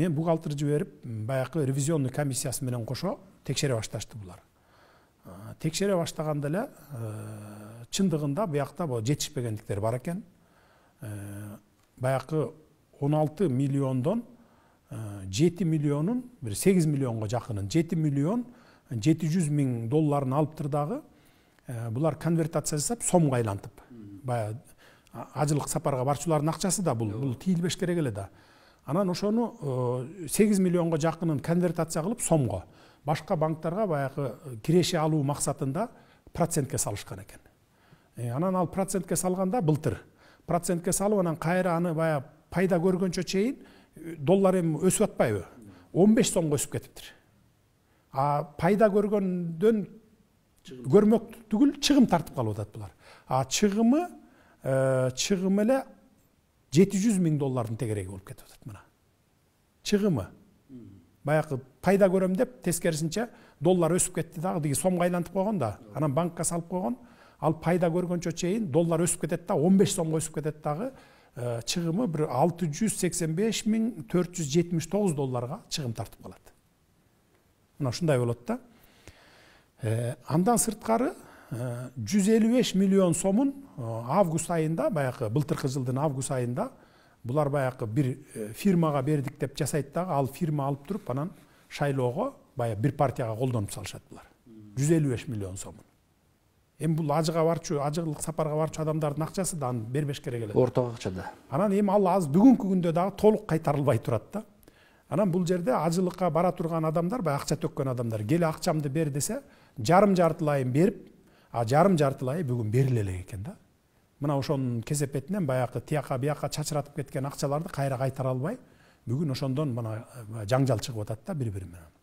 мен бухгалтер жіберіп баяғы ревизионный менен қошо, текшере башташты бұлар Текшере баштаганда эле э, чындыгында буякта жетишпегендиктер бар экен э, баяқы 16 он алты миллиондон э, жети миллионун бир сегиз миллионго жакынын миллион 700 жүз долларын алыптыр дагы булар конвертация жасап сомго айлантып баягы ажылык сапарга барчулардын акчасы да бул бул тийилбеш керек эле да анан ошону э, сегиз миллионго жакынын конвертация кылып сомго башка банктарга баягы э, киреше алуу максатында процентке салышкан экен э, анан ал процентке салганда былтыр процентке салып анан кайра аны баягы пайда көргөнчө чейин доллар эми өсүп атпайбы он беш сомго өсүп кетиптир а пайда көргөндөн көрмөк түгүл чыгым тартып калып атат булар а чыгымы чыгымы эле жети жүз мың доллардың тегерегі болып кетіп жатады мына шығымы баяғы пайда көрем деп тескерісінше доллар өсіп кетті дағы деген сомға айлантып қойған да анан банкка салып қойған ал пайда көргөнчө чейин доллар өсіп кетеді да он беш сомға өсіп кетеді дағы э, шығымы бір алты жүз сексен беш мың төрт жүз жетимиш тогуз долларга чыгым тартып калат мына ушундай болот да э, андан сырткары э, жүз элүү беш миллион сомун Э, август айында баягы былтыркы жылдын август айында бұлар баягы бир э, фирмаға бердик деп жасайт дагы ал фирма алып тұрып анан шайлоого баягы бир партияға колдонуп салышат булар жүз элүү беш миллион сомун эми бул ажыга барчу ажылык сапарга барчу адамдардын акчасы да аны бербеш керек эле орток акча да анан эми ал азыр бүгүнкү күндө дагы толук кайтарылбай турат да анан бул жерде ажылыкка бара турган адамдар баягы акча төккөн адамдар кел акчамды бер десе жарым жартылайын берип а жарым жартылайы бүгүн бериле элек экен да мына ошонун кесепетинен баягы тияка бияка чачыратып кеткен акчаларды кайра кайтара албай бүгүн ошондон мына жаңжал чыгып атат да бири бири менен